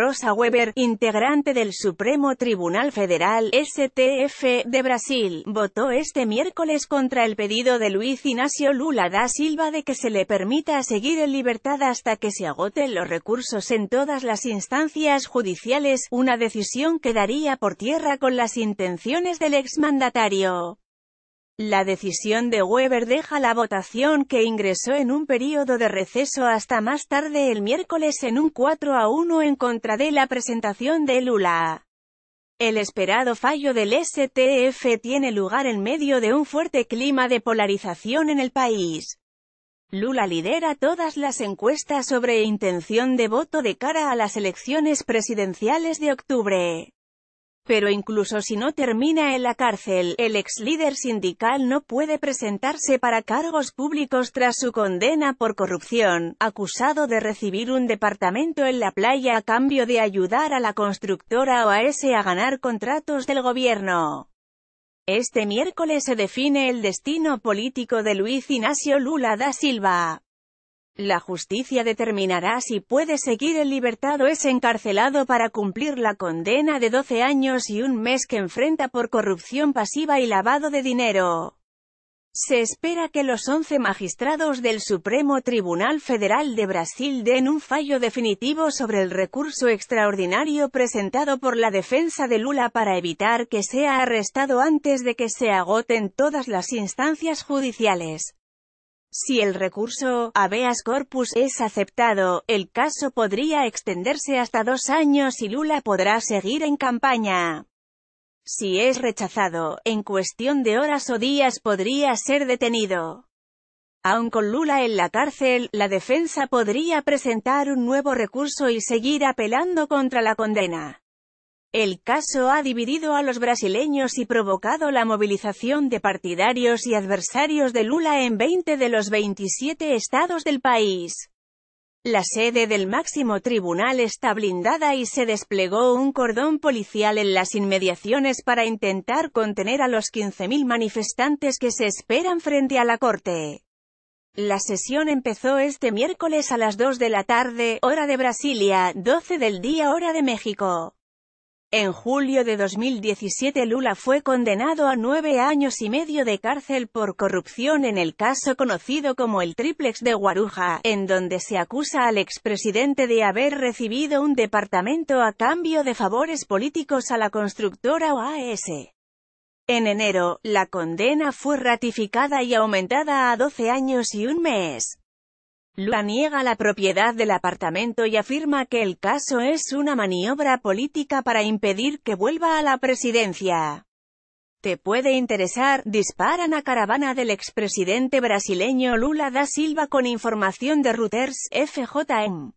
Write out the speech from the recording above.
Rosa Weber, integrante del Supremo Tribunal Federal STF de Brasil, votó este miércoles contra el pedido de Luis Ignacio Lula da Silva de que se le permita seguir en libertad hasta que se agoten los recursos en todas las instancias judiciales, una decisión que daría por tierra con las intenciones del exmandatario. La decisión de Weber deja la votación que ingresó en un periodo de receso hasta más tarde el miércoles en un 4 a 1 en contra de la presentación de Lula. El esperado fallo del STF tiene lugar en medio de un fuerte clima de polarización en el país. Lula lidera todas las encuestas sobre intención de voto de cara a las elecciones presidenciales de octubre. Pero incluso si no termina en la cárcel, el ex líder sindical no puede presentarse para cargos públicos tras su condena por corrupción, acusado de recibir un departamento en la playa a cambio de ayudar a la constructora OAS a ganar contratos del gobierno. Este miércoles se define el destino político de Luis Ignacio Lula da Silva. La justicia determinará si puede seguir en libertad o es encarcelado para cumplir la condena de 12 años y un mes que enfrenta por corrupción pasiva y lavado de dinero. Se espera que los 11 magistrados del Supremo Tribunal Federal de Brasil den un fallo definitivo sobre el recurso extraordinario presentado por la defensa de Lula para evitar que sea arrestado antes de que se agoten todas las instancias judiciales. Si el recurso habeas corpus es aceptado, el caso podría extenderse hasta dos años y Lula podrá seguir en campaña. Si es rechazado, en cuestión de horas o días podría ser detenido. Aun con Lula en la cárcel, la defensa podría presentar un nuevo recurso y seguir apelando contra la condena. El caso ha dividido a los brasileños y provocado la movilización de partidarios y adversarios de Lula en 20 de los 27 estados del país. La sede del máximo tribunal está blindada y se desplegó un cordón policial en las inmediaciones para intentar contener a los 15.000 manifestantes que se esperan frente a la corte. La sesión empezó este miércoles a las 2 de la tarde, hora de Brasilia, 12 del día hora de México. En julio de 2017 Lula fue condenado a nueve años y medio de cárcel por corrupción en el caso conocido como el triplex de Guaruja, en donde se acusa al expresidente de haber recibido un departamento a cambio de favores políticos a la constructora OAS. En enero, la condena fue ratificada y aumentada a doce años y un mes. Lula niega la propiedad del apartamento y afirma que el caso es una maniobra política para impedir que vuelva a la presidencia. Te puede interesar, disparan a caravana del expresidente brasileño Lula da Silva con información de Reuters, FJM.